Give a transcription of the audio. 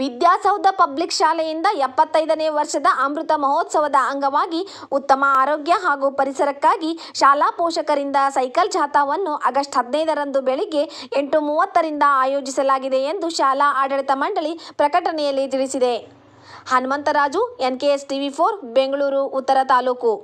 ವಿದ್ಯಾಸೌಧ public ಶಾಲೆಯಿಂದ ಎಪ್ಪತ್ತೈದನೇ ವರ್ಷದ ಅಮೃತ ಮಹೋತ್ಸವದ ಅಂಗವಾಗಿ ಉತ್ತಮ ಆರೋಗ್ಯ ಹಾಗೂ ಪರಿಸರಕ್ಕಾಗಿ ಶಾಲಾ ಪೋಷಕರಿಂದ ಸೈಕಲ್ ಜಾಥಾವನ್ನು ಆಗಸ್ಟ್ ಹದಿನೈದರಂದು ಬೆಳಿಗ್ಗೆ ಎಂಟು ಮೂವತ್ತರಿಂದ ಆಯೋಜಿಸಲಾಗಿದೆ ಎಂದು ಶಾಲಾ ಆಡಳಿತ ಮಂಡಳಿ ಪ್ರಕಟಣೆಯಲ್ಲಿ ತಿಳಿಸಿದೆ Hanumantharaju NKS TV four Bengaluru ಉತ್ತರ ತಾಲೂಕು